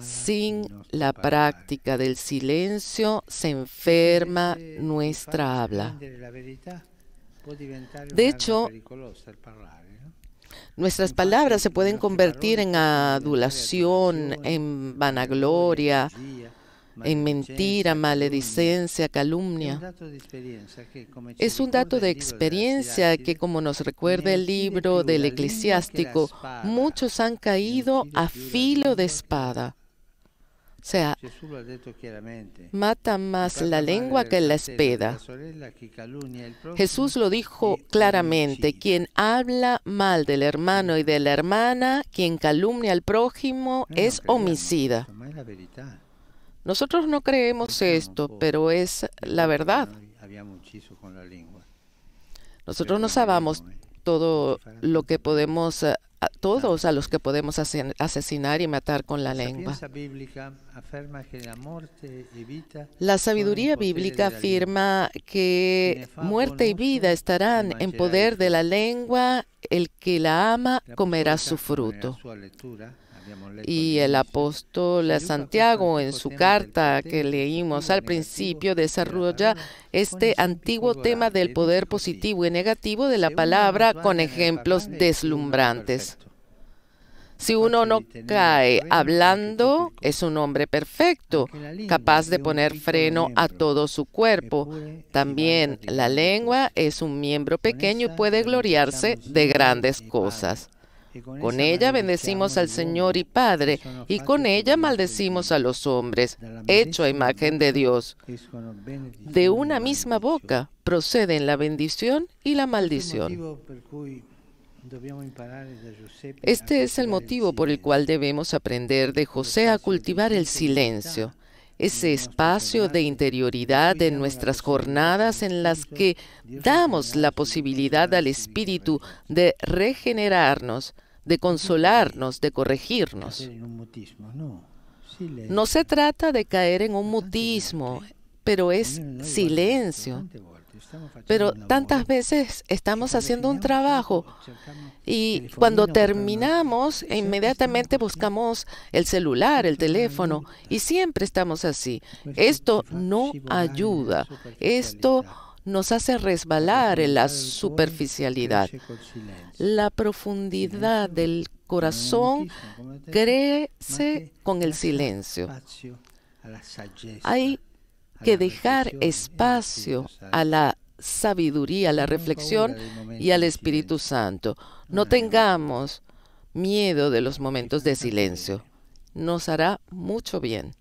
Sin la práctica del silencio se enferma este nuestra habla. De hecho, ¿eh? nuestras palabras se pueden convertir en adulación, en vanagloria, en mentira, maledicencia, calumnia. Es un dato de experiencia que, como nos recuerda el libro del eclesiástico, muchos han caído a filo de espada. O sea, mata más la lengua que la espeda. Jesús lo dijo claramente, quien habla mal del hermano y de la hermana, quien calumnia al prójimo, es homicida. Nosotros no creemos esto, pero es la verdad. Nosotros no sabemos todo lo que podemos, eh, todos a los que podemos asesinar y matar con la lengua. La sabiduría bíblica afirma que muerte y vida estarán en poder de la lengua, el que la ama comerá su fruto. Y el apóstol Santiago en su carta que leímos al principio desarrolla este antiguo tema del poder positivo y negativo de la palabra con ejemplos deslumbrantes. Si uno no cae hablando, es un hombre perfecto, capaz de poner freno a todo su cuerpo. También la lengua es un miembro pequeño y puede gloriarse de grandes cosas. Con ella bendecimos al Señor y Padre, y con ella maldecimos a los hombres, hecho a imagen de Dios. De una misma boca proceden la bendición y la este maldición. Este es el motivo por el cual este debemos aprender de José a cultivar el silencio, ese espacio de interioridad en nuestras jornadas en las que damos la posibilidad al espíritu de regenerarnos, de consolarnos, de corregirnos. No se trata de caer en un mutismo, pero es silencio. Pero tantas veces estamos haciendo un trabajo y cuando terminamos inmediatamente buscamos el celular, el teléfono y siempre estamos así. Esto no ayuda. Esto nos hace resbalar en la superficialidad. La profundidad del corazón crece con el silencio. Hay que dejar espacio a la sabiduría, a la reflexión y al Espíritu Santo. No tengamos miedo de los momentos de silencio. Nos hará mucho bien.